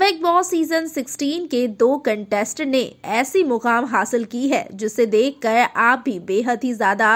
big boss season 16 के दो contestant ने ऐसी मुकाम हासिल की है जिसे देखकर आप भी बेहद ही ज्यादा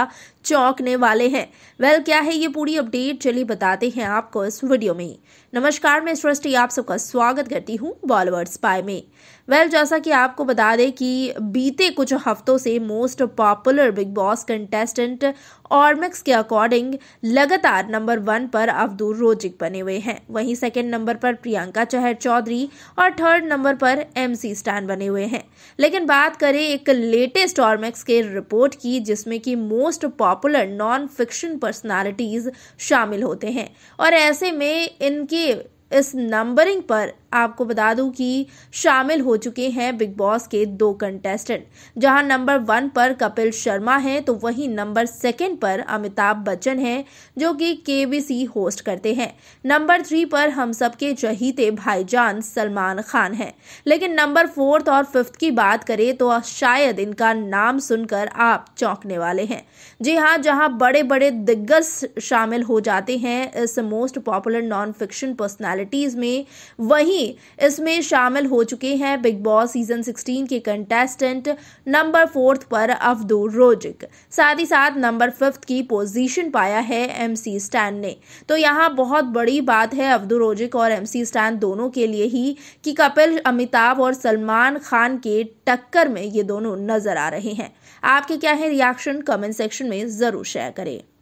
चौंकने वाले हैं वेल well, क्या है ये पूरी अपडेट चलिए बताते हैं आपको इस वीडियो में नमस्कार मैं सृष्टि आप सबका स्वागत करती हूँ बॉलीवुड स्पाई में वेल well, जैसा कि आपको बता दें कि बीते कुछ हफ्तों से most popular Bigg Boss contestant Ormax के अकॉर्डिंग लगातार नंबर वन पर अब्दुल रोजिक बने हुए हैं वहीं सेकंड नंबर पर प्रियंका चहर चौधरी और थर्ड नंबर पर एमसी स्टैन बने हुए हैं लेकिन बात करें एक लेटेस्ट ऑर्मिक्स के रिपोर्ट की जिसमें कि most pop popular non fiction personalities शामिल होते हैं और ऐसे में इनके इस नंबरिंग पर आपको बता दूं कि शामिल हो चुके हैं बिग बॉस के दो कंटेस्टेंट जहां नंबर वन पर कपिल शर्मा हैं तो वहीं नंबर सेकंड पर अमिताभ बच्चन हैं जो कि केबीसी होस्ट करते हैं नंबर थ्री पर हम सबके चहीते भाईजान सलमान खान हैं लेकिन नंबर फोर्थ और फिफ्थ की बात करें तो शायद इनका नाम सुनकर आप चौंकने वाले हैं जी हाँ जहाँ बड़े बड़े दिग्गज शामिल हो जाते हैं इस most popular non fiction personality realities में वहीं इसमें शामिल हो चुके हैं बिग बॉस सीजन 16 के कंटेस्टेंट नंबर फोर्थ पर अफदूर रोजिक साथ ही साथ नंबर फिफ्थ की पोजीशन पाया है एमसी स्टैन ने तो यहाँ बहुत बड़ी बात है अफदुल रोजिक और सी स्टैन दोनों के लिए ही कि कपिल अमिताभ और सलमान खान के टक्कर में ये दोनों नजर आ रहे हैं आपके क्या है रिएक्शन कमेंट सेक्शन में जरूर शेयर करें